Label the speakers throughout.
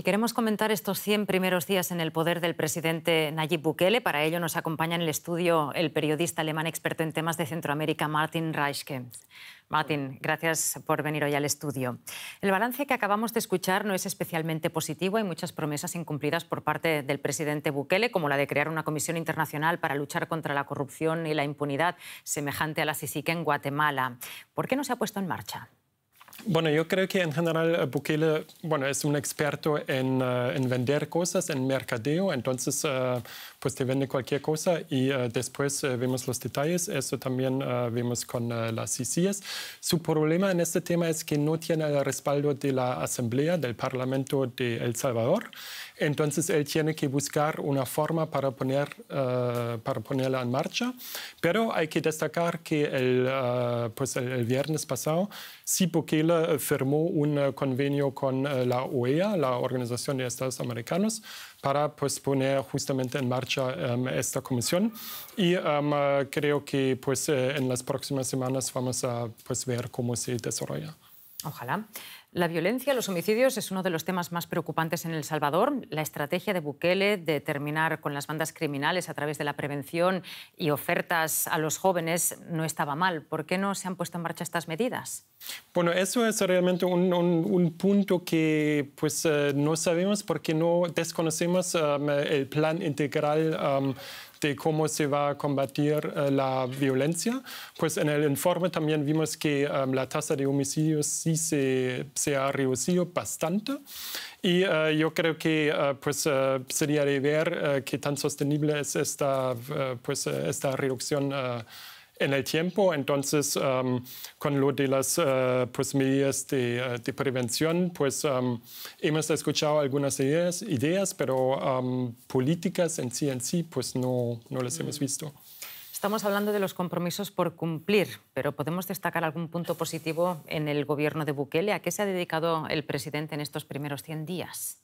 Speaker 1: Y queremos comentar estos 100 primeros días en el poder del presidente Nayib Bukele. Para ello nos acompaña en el estudio el periodista alemán experto en temas de Centroamérica, Martin Reischke. Martin, gracias por venir hoy al estudio. El balance que acabamos de escuchar no es especialmente positivo. Hay muchas promesas incumplidas por parte del presidente Bukele, como la de crear una comisión internacional para luchar contra la corrupción y la impunidad, semejante a la CICIC en Guatemala. ¿Por qué no se ha puesto en marcha?
Speaker 2: Bueno, yo creo que en general eh, Bukele bueno, es un experto en, eh, vender cosas, en mercadeo, entonces eh, pues te vende cualquier cosa y después vemos los detalles, eso también vemos con las ICIs. Su problema en este tema es que no tiene el respaldo de la Asamblea, del Parlamento de El Salvador, entonces él tiene que buscar una forma para, poner, para ponerla en marcha, pero hay que destacar que el, pues el, viernes pasado, si Bukele firmó un eh, convenio con eh, la OEA, la Organización de Estados Americanos, para pues, poner justamente en marcha em, esta comisión. Y em, eh, creo que pues, en las próximas semanas vamos a pues, ver cómo se desarrolla.
Speaker 1: Ojalá. La violencia, los homicidios es uno de los temas más preocupantes en El Salvador. La estrategia de Bukele de terminar con las bandas criminales a través de la prevención y ofertas a los jóvenes no estaba mal. ¿Por qué no se han puesto en marcha estas medidas?
Speaker 2: Bueno, eso es realmente un, punto que pues, eh, no sabemos porque no desconocemos um, el plan integral. Um, de cómo se va a combatir eh, la violencia, pues en el informe también vimos que um, la tasa de homicidios sí se, se ha reducido bastante y eh, yo creo que eh, pues, eh, sería de ver qué tan sostenible es esta, pues, esta reducción en el tiempo. Entonces, em, con lo de las pues, medidas de, prevención, pues em, hemos escuchado algunas ideas, ideas pero em, políticas en sí en sí, pues no, no las hemos mm. visto.
Speaker 1: Estamos hablando de los compromisos por cumplir, pero ¿podemos destacar algún punto positivo en el gobierno de Bukele? ¿A qué se ha dedicado el presidente en estos primeros 100 días?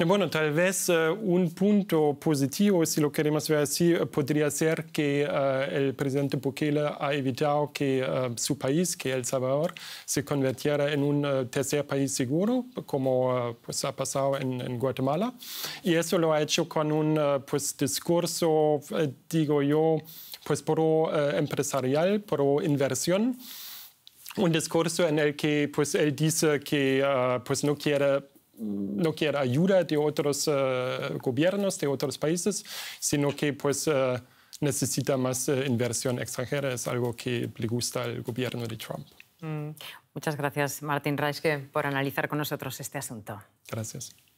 Speaker 2: Eh, bueno, tal vez eh, un punto positivo, si lo queremos ver así, eh, podría ser que el presidente Bukele ha evitado que su país, que El Salvador, se convirtiera en un tercer país seguro, como pues, ha pasado en, Guatemala. Y eso lo ha hecho con un pues, discurso, digo yo, pues pro empresarial, pro inversión. Un discurso en el que pues, él dice que pues, no quiere Mm, no quiere ayuda de otros eh, gobiernos, de otros países, sino que pues eh, necesita más eh, inversión extranjera. Es algo que le gusta al gobierno de Trump.
Speaker 1: Mm. Muchas gracias, Martín Reiske, por analizar con nosotros este asunto.
Speaker 2: Gracias.